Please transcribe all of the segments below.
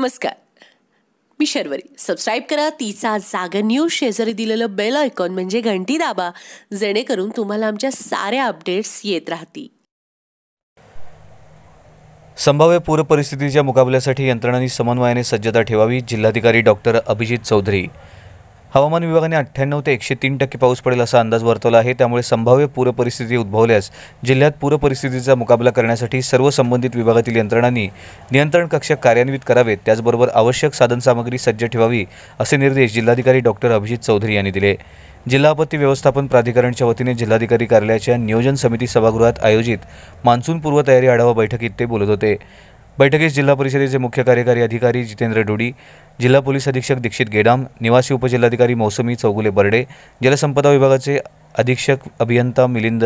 नमस्कार मी शर्वरी सबस्क्राईब करा तिचा जागा न्यूज शेजारी दिलेलं बेल आयकॉन म्हणजे घंटी दाबा जेणेकरून तुम्हाला आमच्या साऱ्या अपडेट्स येत राहतील संभाव्य पूरपरिस्थितीच्या मुकाबल्यासाठी यंत्रणांनी समन्वयाने सज्जता ठेवावी जिल्हाधिकारी डॉक्टर अभिजित चौधरी हवामान विभागाने अठ्ठ्याण्णव ते एकशे तीन टक्के पाऊस पडेल असा अंदाज वर्तवला आहे त्यामुळे संभाव्य पूरपरिस्थिती उद्भवल्यास जिल्ह्यात पूरपरिस्थितीचा मुकाबला करण्यासाठी सर्व संबंधित विभागातील यंत्रणांनी नियंत्रण कक्ष कार्यान्वित करावेत त्याचबरोबर आवश्यक साधनसामग्री सज्ज ठेवावी असे निर्देश जिल्हाधिकारी डॉक्टर अभिजित चौधरी यांनी दिले जिल्हा आपत्ती व्यवस्थापन प्राधिकरणच्या वतीने जिल्हाधिकारी कार्यालयाच्या नियोजन समिती सभागृहात आयोजित मान्सून तयारी आढावा बैठकीत ते बोलत होते बैठकीस जिल्हा परिषदेचे मुख्य कार्यकारी अधिकारी जितेंद्र डोडी जिल्हा पोलीस अधीक्षक दीक्षित गेडाम निवासी उपजिल्हाधिकारी मौसमी चौगुले बर्डे जलसंपदा विभागाचे अधीक्षक अभियंता मिलिंद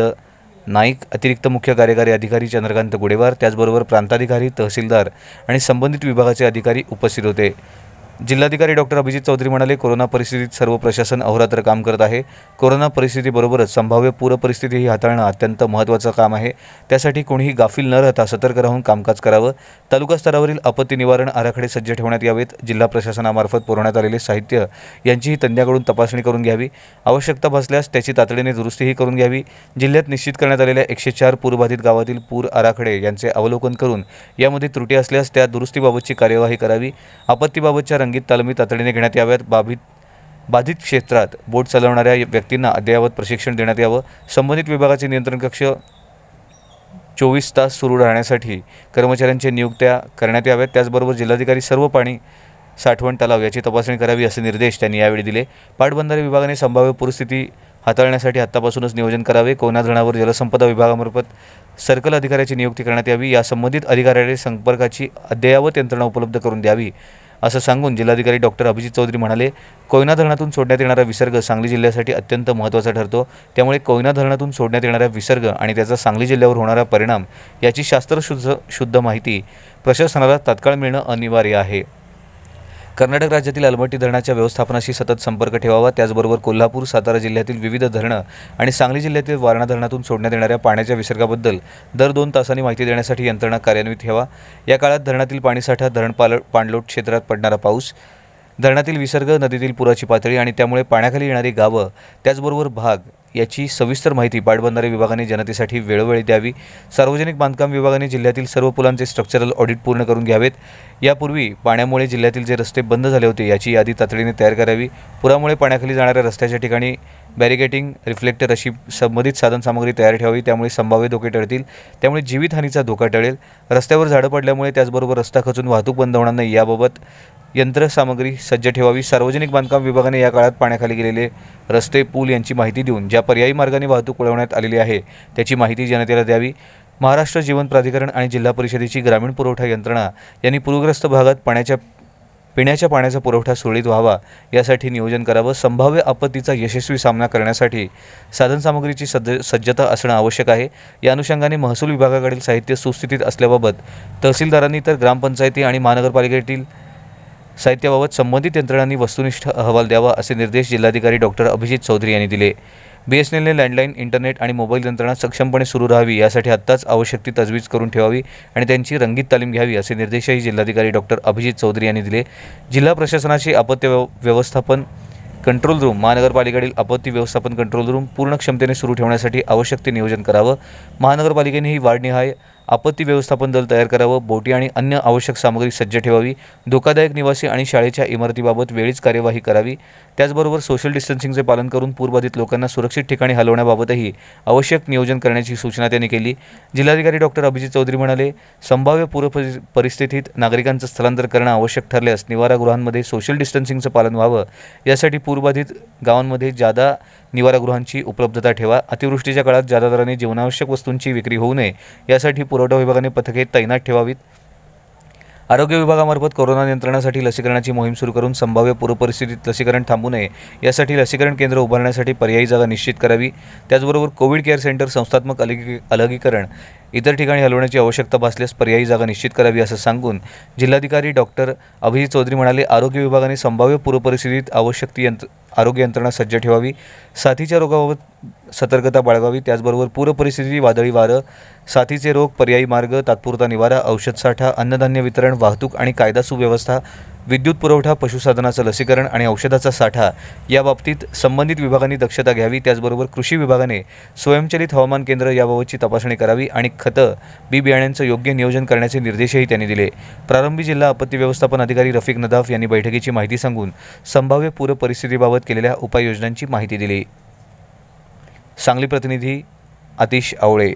नाईक अतिरिक्त मुख्य कार्यकारी अधिकारी चंद्रकांत गुडेवार त्याचबरोबर प्रांताधिकारी तहसीलदार आणि संबंधित विभागाचे अधिकारी उपस्थित होते जिल्हाधिकारी डॉक्टर अभिजित चौधरी म्हणाले कोरोना परिस्थितीत सर्व प्रशासन अहोरात्र काम करत आहे कोरोना परिस्थितीबरोबरच संभाव्य पूर ही हाताळणं अत्यंत महत्त्वाचं काम आहे त्यासाठी कोणीही गाफील न राहता सतर्क राहून कामकाज करावं तालुका स्तरावरील आपत्ती निवारण आराखडे सज्ज ठेवण्यात यावेत जिल्हा प्रशासनामार्फत पुरवण्यात आलेले साहित्य यांचीही तज्ज्ञाकडून तपासणी करून घ्यावी आवश्यकता भासल्यास त्याची तातडीने दुरुस्तीही करून घ्यावी जिल्ह्यात निश्चित करण्यात आलेल्या एकशे चार पूरबाधित गावातील पूर आराखडे यांचे अवलोकन करून यामध्ये त्रुटी असल्यास त्या दुरुस्तीबाबतची कार्यवाही करावी आपत्तीबाबतच्या संगीत तालमी तातडीने घेण्यात याव्यात बाबी बाधित क्षेत्रात बोट चालवणाऱ्या व्यक्तींना अद्ययावत प्रशिक्षण देण्यात यावं संबंधित विभागाचे नियंत्रण कक्ष चोवीस तास सुरू राहण्यासाठी कर्मचाऱ्यांच्या नियुक्त्या करण्यात याव्यात त्याचबरोबर जिल्हाधिकारी सर्व पाणी साठवण तलाव याची तपासणी करावी असे निर्देश त्यांनी यावेळी दिले पाटबंधारे विभागाने संभाव्य परिस्थिती हाताळण्यासाठी आत्तापासूनच नियोजन करावे कोणा धरणावर जलसंपदा विभागामार्फत सर्कल अधिकाऱ्याची नियुक्ती करण्यात यावी या संबंधित अधिकाऱ्याने संपर्काची अद्ययावत यंत्रणा उपलब्ध करून द्यावी असं सांगून जिल्हाधिकारी डॉक्टर अभिजित चौधरी म्हणाले कोयना धरणातून सोडण्यात येणारा विसर्ग सांगली जिल्ह्यासाठी अत्यंत महत्त्वाचा ठरतो त्यामुळे कोयना धरणातून सोडण्यात येणारा विसर्ग आणि त्याचा सांगली जिल्ह्यावर होणारा परिणाम याची शास्त्रशुद्ध शुद्ध माहिती प्रशासनाला तात्काळ मिळणं अनिवार्य आहे कर्नाटक राज्यातील अलमट्टी धरणाच्या व्यवस्थापनाशी सतत संपर्क ठेवावा त्याचबरोबर कोल्हापूर सातारा जिल्ह्यातील विविध धरणं आणि सांगली जिल्ह्यातील वारणा धरणातून सोडण्यात येणाऱ्या पाण्याच्या विसर्गाबद्दल दर दोन तासांनी माहिती देण्यासाठी यंत्रणा कार्यान्वित ठेवा या काळात धरणातील पाणीसाठा धरण पाल पाणलोट क्षेत्रात पडणारा पाऊस धरणातील विसर्ग नदीतील पुराची पातळी आणि त्यामुळे पाण्याखाली येणारी गावं त्याचबरोबर भाग याची सविस्तर माहिती पाटबंधारे विभागाने जनतेसाठी वेळोवेळी द्यावी सार्वजनिक बांधकाम विभागाने जिल्ह्यातील सर्व पुलांचे स्ट्रक्चरल ऑडिट पूर्ण करून घ्यावेत यापूर्वी पाण्यामुळे जिल्ह्यातील जे रस्ते बंद झाले होते याची यादी तातडीने तयार करावी पुरामुळे पाण्याखाली जाणाऱ्या रस्त्याच्या ठिकाणी बॅरिकेटिंग रिफ्लेक्टर अशी संबंधित साधनसामग्री तयार ठेवावी त्यामुळे संभाव्य धोके टळतील त्यामुळे जीवितहानीचा धोका टळेल रस्त्यावर झाडं पडल्यामुळे त्याचबरोबर रस्ता खचून वाहतूक बंद होणार नाही याबाबत यंत्रसामग्री सज्ज ठेवावी सार्वजनिक बांधकाम विभागाने या काळात पाण्याखाली गेलेले रस्ते पूल यांची माहिती देऊन ज्या पर्यायी मार्गाने वाहतूक वळवण्यात आलेली आहे त्याची माहिती जनतेला द्यावी महाराष्ट्र जीवन प्राधिकरण आणि जिल्हा परिषदेची ग्रामीण पुरवठा यंत्रणा यांनी पूरग्रस्त भागात पाण्याच्या पिण्याच्या पाण्याचा पुरवठा सुरळीत व्हावा यासाठी नियोजन करावं संभाव्य आपत्तीचा यशस्वी सामना करण्यासाठी साधनसामग्रीची सज्ज सज्जता असणं आवश्यक आहे या अनुषंगाने महसूल विभागाकडील साहित्य सुस्थितीत असल्याबाबत तहसीलदारांनी तर ग्रामपंचायती आणि महानगरपालिकेतील साहित्याबाबत संबंधित यंत्रणांनी वस्तुनिष्ठ अहवाल द्यावा असे निर्देश जिल्हाधिकारी डॉक्टर अभिजित चौधरी यांनी दिले बी एस एलने लँडलाईन इंटरनेट आणि मोबाईल यंत्रणा सक्षमपणे सुरू राहावी यासाठी आत्ताच आवश्यक ती तजवीज करून ठेवावी आणि त्यांची रंगीत तालीम घ्यावी असे निर्देशही जिल्हाधिकारी डॉक्टर अभिजित चौधरी यांनी दिले जिल्हा प्रशासनाची आपत्ती व्यवस्थापन कंट्रोल रूम महानगरपालिकेतील आपत्ती व्यवस्थापन कंट्रोल रूम पूर्ण क्षमतेने सुरू ठेवण्यासाठी आवश्यक ते नियोजन करावं महानगरपालिकेने ही वाढनिहाय आपत्ती व्यवस्थापन दल तयार करावं बोटी आणि अन्य आवश्यक सामग्री सज्ज ठेवावी धोकादायक निवासी आणि शाळेच्या इमारतीबाबत वेळीच कार्यवाही करावी त्याचबरोबर सोशल डिस्टन्सिंगचे पालन करून पूरबाधित लोकांना सुरक्षित ठिकाणी हलवण्याबाबतही आवश्यक नियोजन करण्याची सूचना त्यांनी केली जिल्हाधिकारी डॉक्टर अभिजित चौधरी म्हणाले संभाव्य पूर परिस्थितीत नागरिकांचं स्थलांतर करणं आवश्यक ठरल्यास निवारागृहांमध्ये सोशल डिस्टन्सिंगचं पालन व्हावं यासाठी पूरबाधित गावांमध्ये जादा निवारागृहांची उपलब्धता ठेवा अतिवृष्टीच्या काळात ज्यादा दराने जीवनावश्यक वस्तूंची विक्री होऊ नये यासाठी पुरवठा विभागाने पथके तैनात ठेवावीत आरोग्य विभागामार्फत कोरोना नियंत्रणासाठी लसीकरणाची मोहीम सुरू करून संभाव्य पूरपरिस्थितीत लसीकरण थांबू नये यासाठी लसीकरण केंद्र उभारण्यासाठी पर्यायी जागा निश्चित करावी त्याचबरोबर कोविड केअर सेंटर संस्थात्मक अलगी अलगीकरण इतर ठिकाणी हलवण्याची आवश्यकता भासल्यास पर्यायी जागा निश्चित करावी असं सांगून जिल्हाधिकारी डॉक्टर अभिजित चौधरी म्हणाले आरोग्य विभागाने संभाव्य पूरपरिस्थितीत आवश्यक ती यंत्र आरोग्य यंत्रणा सज्ज ठेवावी साथीच्या रोगाबाबत सतर्कता बाळगावी त्याचबरोबर पूरपरिस्थिती वादळी वारं साथीचे रोग पर्यायी मार्ग तात्पुरता निवारा औषधसाठा अन्नधान्य वितरण वाहतूक आणि कायदा सुव्यवस्था विद्युत पुरवठा पशुसाधनाचं लसीकरण आणि औषधाचा साठा याबाबतीत संबंधित विभागांनी दक्षता घ्यावी त्याचबरोबर कृषी विभागाने स्वयंचलित हवामान केंद्र याबाबतची तपासणी करावी आणि खतं बी बियाण्यांचं योग्य नियोजन करण्याचे निर्देशही त्यांनी दिले प्रारंभी जिल्हा आपत्ती व्यवस्थापन अधिकारी रफिक नदाफ यांनी बैठकीची माहिती सांगून संभाव्य पूर परिस्थितीबाबत केलेल्या उपाययोजनांची माहिती दिली सांगली प्रतिनिधी आतिश आवळे